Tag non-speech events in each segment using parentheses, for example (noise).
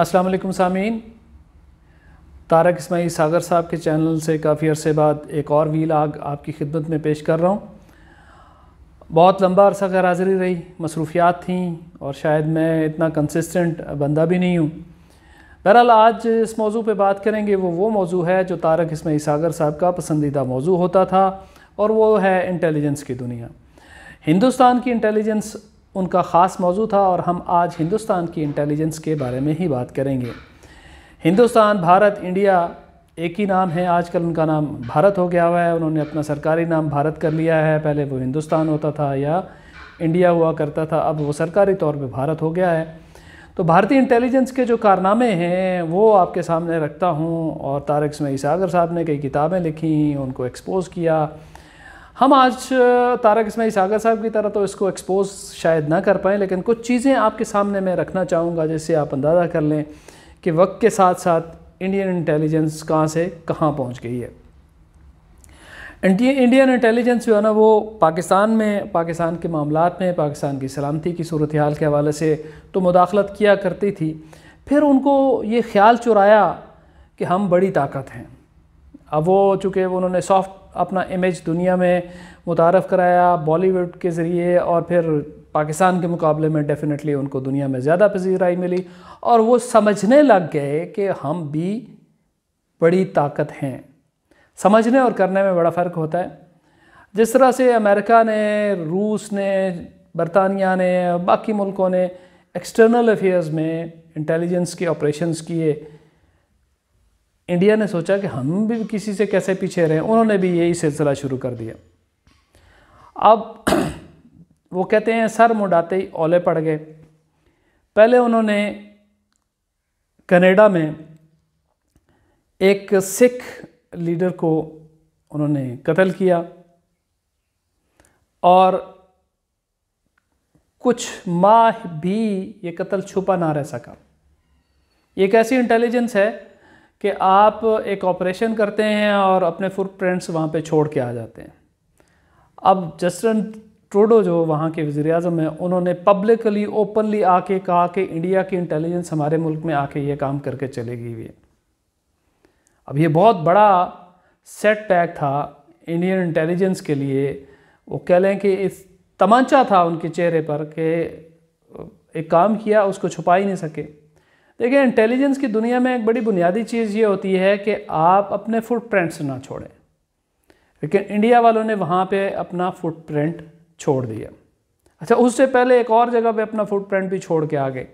असलम सामीन तारक इसमाई सागर साहब के चैनल से काफ़ी अरसे बाद एक और व्हील आग आपकी खिदमत में पेश कर रहा हूँ बहुत लंबा अरसा गैर हाज़िरी रही मसरूफियात थी और शायद मैं इतना कंसिस्टेंट बंदा भी नहीं हूँ बहरहाल आज इस मौजू पे बात करेंगे वो वो मौजू है जो तारक इसमाई सागर साहब का पसंदीदा मौजू होता था और वो है इंटेलिजेंस की दुनिया हिंदुस्तान की इंटेलिजेंस उनका ख़ास मौजू था और हम आज हिंदुस्तान की इंटेलिजेंस के बारे में ही बात करेंगे हिंदुस्तान भारत इंडिया एक ही नाम है आजकल उनका नाम भारत हो गया हुआ है उन्होंने अपना सरकारी नाम भारत कर लिया है पहले वो हिंदुस्तान होता था या इंडिया हुआ करता था अब वो सरकारी तौर पे भारत हो गया है तो भारतीय इंटेलिजेंस के जो कारनामे हैं वो आपके सामने रखता हूँ और तारक में सागर साहब ने कई किताबें लिखी उनको एक्सपोज़ किया हम आज तारक इसमें सागर साहब की तरह तो इसको एक्सपोज शायद ना कर पाएँ लेकिन कुछ चीज़ें आपके सामने मैं रखना चाहूँगा जिससे आप अंदाज़ा कर लें कि वक्त के साथ साथ इंडियन इंटेलिजेंस कहाँ से कहाँ पहुँच गई है इंडियन इंटेलिजेंस जो है ना वो पाकिस्तान में पाकिस्तान के मामला में पाकिस्तान की सलामती की सूरत हाल के हवाले से तो मुदाखलत किया करती थी फिर उनको ये ख्याल चुराया कि हम बड़ी ताकत हैं अब वो चूँकि उन्होंने सॉफ्ट अपना इमेज दुनिया में मुतारफ़ कराया बॉलीवुड के ज़रिए और फिर पाकिस्तान के मुकाबले में डेफ़िनेटली उनको दुनिया में ज़्यादा पजीराई मिली और वो समझने लग गए कि हम भी बड़ी ताकत हैं समझने और करने में बड़ा फ़र्क होता है जिस तरह से अमेरिका ने रूस ने बरतानिया ने बाकी मुल्कों ने एक्सटर्नल अफेयर्स में इंटेलिजेंस के ऑपरेशंस किए इंडिया ने सोचा कि हम भी किसी से कैसे पीछे रहें उन्होंने भी यही सिलसिला शुरू कर दिया अब (clears throat) वो कहते हैं सर मुडाते ही ओले पड़ गए पहले उन्होंने कनाडा में एक सिख लीडर को उन्होंने कत्ल किया और कुछ माह भी ये कत्ल छुपा ना रह सका एक ऐसी इंटेलिजेंस है कि आप एक ऑपरेशन करते हैं और अपने फुटप्रिंट्स वहाँ पे छोड़ के आ जाते हैं अब जस्टिन ट्रूडो जो वहाँ के वज़ी अजम हैं उन्होंने पब्लिकली ओपनली आके कहा कि इंडिया की इंटेलिजेंस हमारे मुल्क में आके ये काम करके चलेगी हुई अब ये बहुत बड़ा सेटबैक था इंडियन इंटेलिजेंस के लिए वो कह लें कि इस तमाचा था उनके चेहरे पर कि एक काम किया उसको छुपा ही नहीं सके देखिए इंटेलिजेंस की दुनिया में एक बड़ी बुनियादी चीज़ ये होती है कि आप अपने फुटप्रिंट्स ना छोड़ें लेकिन इंडिया वालों ने वहाँ पे अपना फुटप्रिंट छोड़ दिया अच्छा उससे पहले एक और जगह पे अपना फुटप्रिंट भी छोड़ के आ गए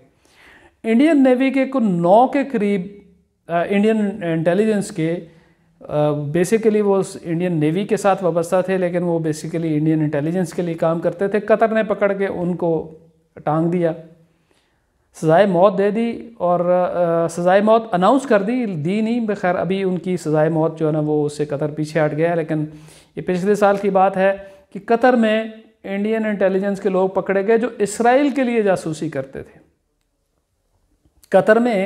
इंडियन नेवी के कुल नौ के करीब इंडियन इंटेलिजेंस के बेसिकली वो इंडियन नेवी के साथ वाबस्ता थे लेकिन वो बेसिकली इंडियन इंटेलिजेंस के लिए काम करते थे कतर ने पकड़ के उनको टांग दिया सज़ाए मौत दे दी और सज़ाए मौत अनाउंस कर दी दी नहीं बैर अभी उनकी सज़ाए मौत जो है ना वो उससे कतर पीछे हट गया लेकिन ये पिछले साल की बात है कि कतर में इंडियन इंटेलिजेंस के लोग पकड़े गए जो इसराइल के लिए जासूसी करते थे कतर में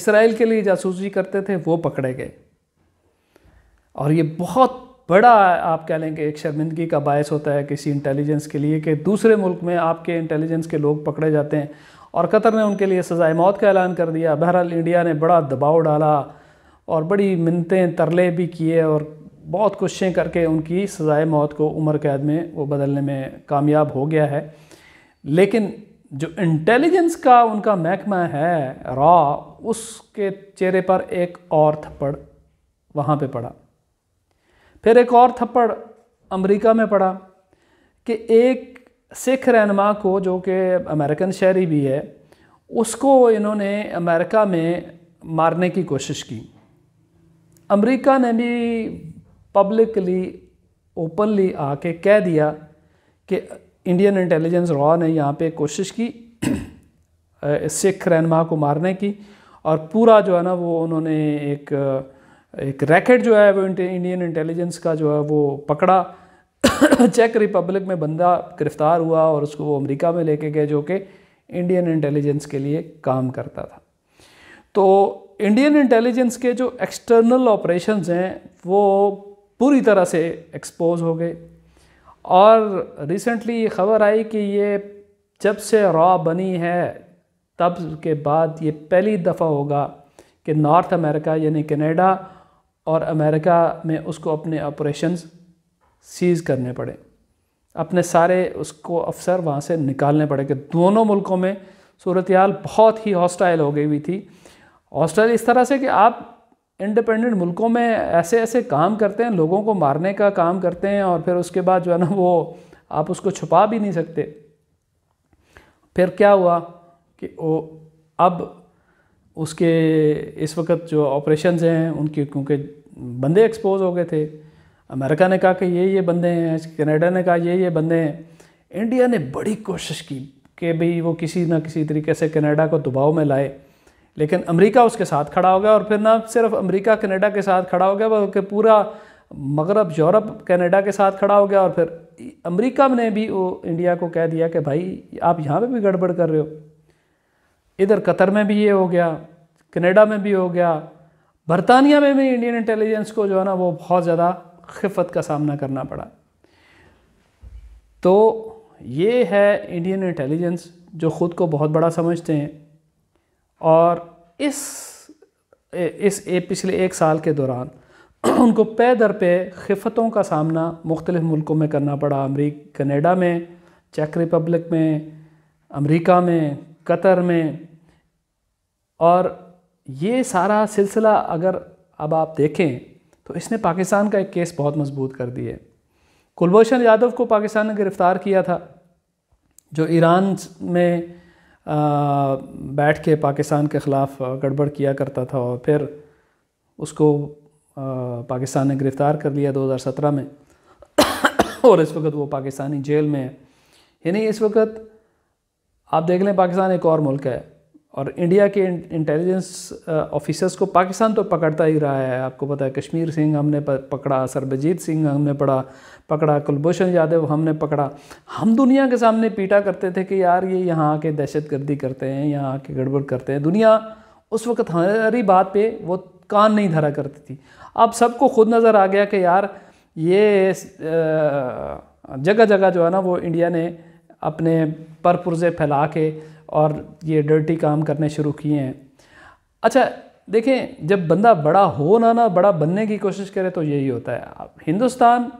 इसराइल के लिए जासूसी करते थे वो पकड़े गए और ये बहुत बड़ा आप कह लें कि एक शर्मिंदगी का बायस होता है किसी इंटेलिजेंस के लिए कि दूसरे मुल्क में आपके इंटेलिजेंस के लोग पकड़े जाते हैं और कतर ने उनके लिए सज़ाए मौत का ऐलान कर दिया बहरहाल इंडिया ने बड़ा दबाव डाला और बड़ी मिनतें तरले भी किए और बहुत कोशिशें करके उनकी सज़ाए मौत को उम्र कैद में वो बदलने में कामयाब हो गया है लेकिन जो इंटेलिजेंस का उनका महकमा है रॉ उसके चेहरे पर एक और थप्पड़ वहाँ पे पड़ा फिर एक और थप्पड़ अमेरिका में पड़ा कि एक सिख रहनमा को जो कि अमेरिकन शहरी भी है उसको इन्होंने अमेरिका में मारने की कोशिश की अमेरिका ने भी पब्लिकली ओपनली आके कह दिया कि इंडियन इंटेलिजेंस रॉ ने यहाँ पे कोशिश की सिख रहनमा को मारने की और पूरा जो है ना वो उन्होंने एक एक रैकेट जो है वो इंडियन इंटेलिजेंस का जो है वो पकड़ा चेक (coughs) रिपब्लिक में बंदा गिरफ्तार हुआ और उसको वो अमेरिका में लेके गए जो कि इंडियन इंटेलिजेंस के लिए काम करता था तो इंडियन इंटेलिजेंस के जो एक्सटर्नल ऑपरेशंस हैं वो पूरी तरह से एक्सपोज हो गए और रिसेंटली ये खबर आई कि ये जब से रॉ बनी है तब के बाद ये पहली दफ़ा होगा कि नॉर्थ अमेरिका यानी कनाडा और अमेरिका में उसको अपने ऑपरेशंस सीज़ करने पड़े अपने सारे उसको अफसर वहाँ से निकालने पड़े कि दोनों मुल्कों में सूरत हाल बहुत ही हॉस्टाइल हो गई हुई थी हॉस्टाइल इस तरह से कि आप इंडिपेंडेंट मुल्कों में ऐसे ऐसे काम करते हैं लोगों को मारने का काम करते हैं और फिर उसके बाद जो है ना वो आप उसको छुपा भी नहीं सकते फिर क्या हुआ कि वो अब उसके इस वक्त जो ऑपरेशन हैं उनके क्योंकि बंदे एक्सपोज हो गए थे अमेरिका ने कहा कि ये ये बंदे हैं कनाडा ने कहा ये ये बंदे हैं इंडिया ने बड़ी कोशिश की कि भाई वो किसी ना किसी तरीके से कनाडा को दबाव में लाए लेकिन अमेरिका उसके साथ खड़ा हो गया और फिर ना सिर्फ अमेरिका कनाडा के साथ खड़ा हो गया बल्कि पूरा मगरब यूरोप कनाडा के साथ खड़ा हो गया और फिर अमेरिका ने भी वो इंडिया को कह दिया कि भाई आप यहाँ पे भी गड़बड़ कर रहे हो इधर कतर में भी ये हो गया कनाडा में भी हो गया बरतानिया में भी इंडियन इंटेलिजेंस को जो है ना वो बहुत ज़्यादा खिफत का सामना करना पड़ा तो ये है इंडियन इंटेलिजेंस जो ख़ुद को बहुत बड़ा समझते हैं और इस इस ए, पिछले एक साल के दौरान (clears throat) उनको पे दर पे खिफतों का सामना मुख्तलिफ़ मुल्कों में करना पड़ा अमरीक कनेडा में चेक रिपब्लिक में अमेरिका में कतर में और ये सारा सिलसिला अगर अब आप देखें तो इसने पाकिस्तान का एक केस बहुत मजबूत कर दिया है कुलभूषण यादव को पाकिस्तान ने गिरफ़्तार किया था जो ईरान में बैठ के पाकिस्तान के ख़िलाफ़ गड़बड़ किया करता था और फिर उसको आ, पाकिस्तान ने गिरफ़्तार कर लिया 2017 में (coughs) और इस वक्त वो पाकिस्तानी जेल में है यानी इस वक्त आप देख लें पाकिस्तान एक और मुल्क है और इंडिया के इंटेलिजेंस ऑफिसर्स uh, को पाकिस्तान तो पकड़ता ही रहा है आपको पता है कश्मीर सिंह हमने पकड़ा सरबजीत सिंह हमने पड़ा पकड़ा कुलभूषण यादव हमने पकड़ा हम दुनिया के सामने पीटा करते थे कि यार ये यहाँ आके दहशत गर्दी करते हैं यहाँ आके गड़बड़ करते हैं दुनिया उस वक्त हमारी बात पे वो कान नहीं धरा करती थी अब सबको खुद नज़र आ गया कि यार ये uh, जगह जगह जो है ना वो इंडिया ने अपने परपुरज़े फैला के और ये डर्टी काम करने शुरू किए हैं अच्छा देखें जब बंदा बड़ा हो ना ना बड़ा बनने की कोशिश करे तो यही होता है हिंदुस्तान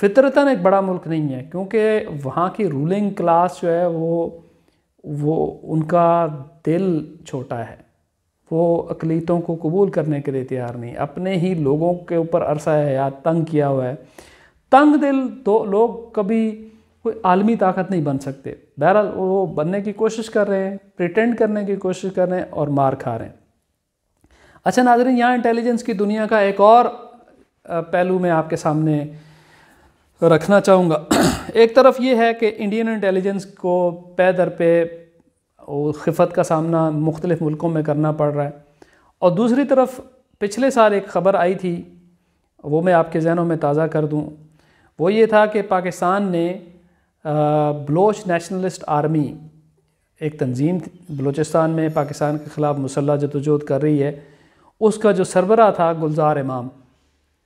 फितरतन एक बड़ा मुल्क नहीं है क्योंकि वहाँ की रूलिंग क्लास जो है वो वो उनका दिल छोटा है वो अकलीतों को कबूल करने के लिए तैयार नहीं अपने ही लोगों के ऊपर अरसा है या तंग किया हुआ है तंग दिल तो लोग कभी कोई आलमी ताकत नहीं बन सकते बहरहाल वो बनने की कोशिश कर रहे हैं प्रिटेंड करने की कोशिश कर रहे हैं और मार खा रहे हैं अच्छा नाजरन यहाँ इंटेलिजेंस की दुनिया का एक और पहलू मैं आपके सामने रखना चाहूँगा (clears throat) एक तरफ ये है कि इंडियन इंटेलिजेंस को पे दर पे खिफत का सामना मुख्तलिफ़ मुल्कों में करना पड़ रहा है और दूसरी तरफ पिछले साल एक ख़बर आई थी वो मैं आपके जहनों में ताज़ा कर दूँ वो ये था कि पाकिस्तान ने बलोच नेशनलिस्ट आर्मी एक तंजीम बलूचिस्तान में पाकिस्तान के ख़िलाफ़ मुसल्ह जदोजहद कर रही है उसका जो सरबरा था गुलजार इमाम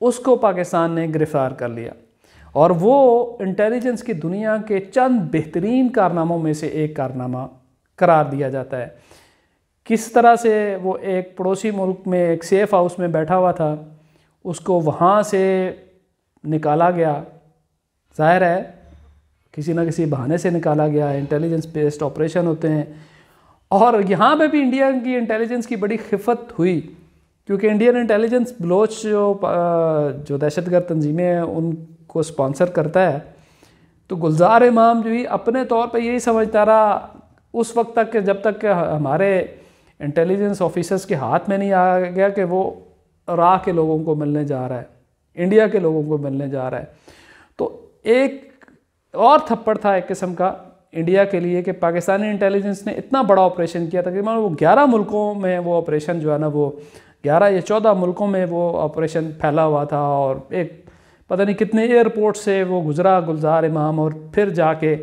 उसको पाकिस्तान ने गिरफ़्तार कर लिया और वो इंटेलिजेंस की दुनिया के चंद बेहतरीन कारनामों में से एक कारनामा करार दिया जाता है किस तरह से वो एक पड़ोसी मुल्क में एक सेफ़ हाउस में बैठा हुआ था उसको वहाँ से निकाला गया ज़ाहिर है किसी ना किसी बहाने से निकाला गया है इंटेलिजेंस बेस्ड ऑपरेशन होते हैं और यहाँ पे भी इंडिया की इंटेलिजेंस की बड़ी खिफत हुई क्योंकि इंडियन इंटेलिजेंस बलोच जो जो दहशतगर्द तंजीमें हैं उनको स्पॉन्सर करता है तो गुलजार इमाम जो ही अपने तौर पर यही समझता रहा उस वक्त तक के जब तक के हमारे इंटेलिजेंस ऑफिसर्स के हाथ में नहीं आ गया कि वो राह के लोगों को मिलने जा रहा है इंडिया के लोगों को मिलने जा रहा है तो एक और थप्पड़ था एक किस्म का इंडिया के लिए कि पाकिस्तानी इंटेलिजेंस ने इतना बड़ा ऑपरेशन किया था कि मान वो ग्यारह मुल्कों में वो ऑपरेशन जो है ना वो ग्यारह या चौदह मुल्कों में वो ऑपरेशन फैला हुआ था और एक पता नहीं कितने एयरपोर्ट से वो गुज़रा गुलजार इमाम और फिर जाके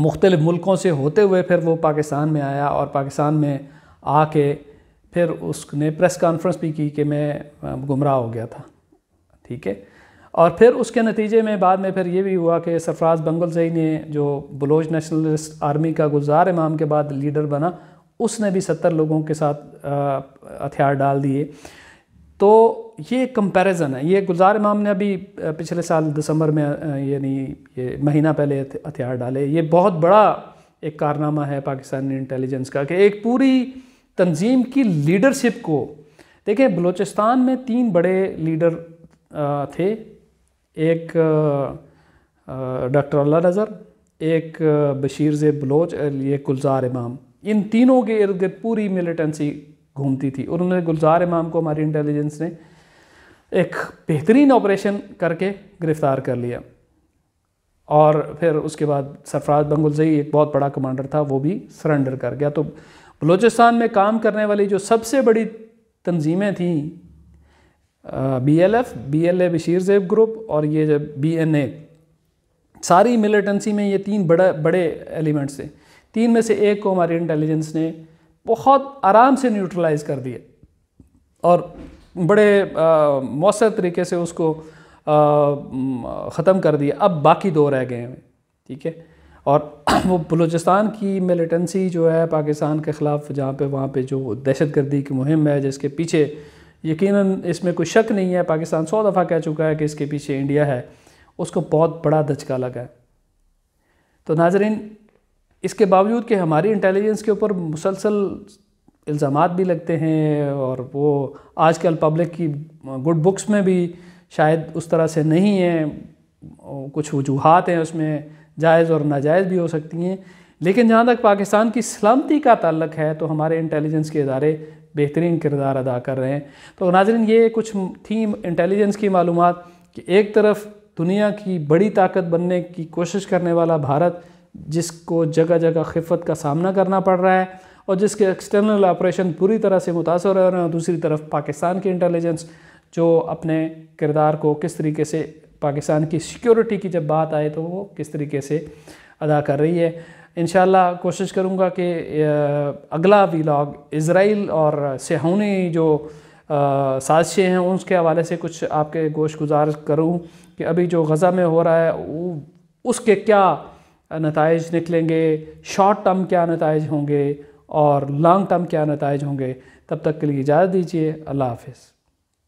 मुख्तलिफ़ मुल्कों से होते हुए फिर वो पाकिस्तान में आया और पाकिस्तान में आके फिर उसने प्रेस कॉन्फ्रेंस भी की कि मैं गुमराह हो गया था ठीक है और फिर उसके नतीजे में बाद में फिर ये भी हुआ कि सरफराज बंगलजई ने जो बलोच नेशनलिस्ट आर्मी का गुलजार इमाम के बाद लीडर बना उसने भी सत्तर लोगों के साथ हथियार डाल दिए तो ये कंपैरिजन है ये गुलजार इमाम ने अभी पिछले साल दिसंबर में यानी ये महीना पहले हथियार डाले ये बहुत बड़ा एक कारनामा है पाकिस्तानी इंटेलिजेंस का कि एक पूरी तंजीम की लीडरशिप को देखिए बलूचिस्तान में तीन बड़े लीडर थे एक डॉक्टर अल्लाह नज़र एक बशीर जे बलोच ये गुलजार इमाम इन तीनों के इर्द गिर्द पूरी मिलिटेंसी घूमती थी और उन्होंने गुलजार इमाम को हमारी इंटेलिजेंस ने एक बेहतरीन ऑपरेशन करके गिरफ़्तार कर लिया और फिर उसके बाद सरफराज बंगुलजई एक बहुत बड़ा कमांडर था वो भी सरेंडर कर गया तो बलूचिस्तान में काम करने वाली जो सबसे बड़ी तंजीमें थीं B L F B L A Bashir Zeb group और ये जब बी एन ए सारी मिलिटेंसी में ये तीन बड़ा बड़े एलिमेंट्स थे तीन में से एक को हमारी इंटेलिजेंस ने बहुत आराम से न्यूट्रलाइज कर दिया और बड़े मौसर तरीके से उसको ख़त्म कर दिया अब बाकी दो रह गए हैं ठीक है और (clears throat) वो बलूचिस्तान की मिलिटेंसी जो है पाकिस्तान के ख़िलाफ़ जहाँ पे वहाँ पे जो दहशतगर्दी की मुहिम है जिसके पीछे यकीनन इसमें कोई शक नहीं है पाकिस्तान सौ दफ़ा कह चुका है कि इसके पीछे इंडिया है उसको बहुत बड़ा धचका लगा तो नाजरीन इसके बावजूद कि हमारी इंटेलिजेंस के ऊपर मुसलसल इल्ज़ाम भी लगते हैं और वो आजकल पब्लिक की गुड बुक्स में भी शायद उस तरह से नहीं है कुछ वजूहत हैं उसमें जायज़ और नाजायज़ भी हो सकती हैं लेकिन जहाँ तक पाकिस्तान की सलामती का ताल्लक है तो हमारे इंटेलिजेंस के इदारे बेहतरीन किरदार अदा कर रहे हैं तो नाजरन ये कुछ थी इंटेलिजेंस की मालूम कि एक तरफ दुनिया की बड़ी ताकत बनने की कोशिश करने वाला भारत जिसको जगह जगह खिफत का सामना करना पड़ रहा है और जिसके एक्सटर्नल ऑपरेशन पूरी तरह से मुतासर हो रहे हैं और दूसरी तरफ पाकिस्तान की इंटेलिजेंस जो अपने किरदार को किस तरीके से पाकिस्तान की सिक्योरिटी की जब बात आए तो वो किस तरीके से अदा कर रही है इन कोशिश करूँगा कि अगला वीलाग इसराइल और सेहूनी जो साजिशें हैं उसके हवाले से कुछ आपके गोश गुजार करूँ कि अभी जो गज़ा में हो रहा है उसके क्या नतज निकलेंगे शॉर्ट टर्म क्या नतज होंगे और लॉन्ग टर्म क्या नतज होंगे तब तक के लिए इजाज़त दीजिए अल्लाह हाफिज़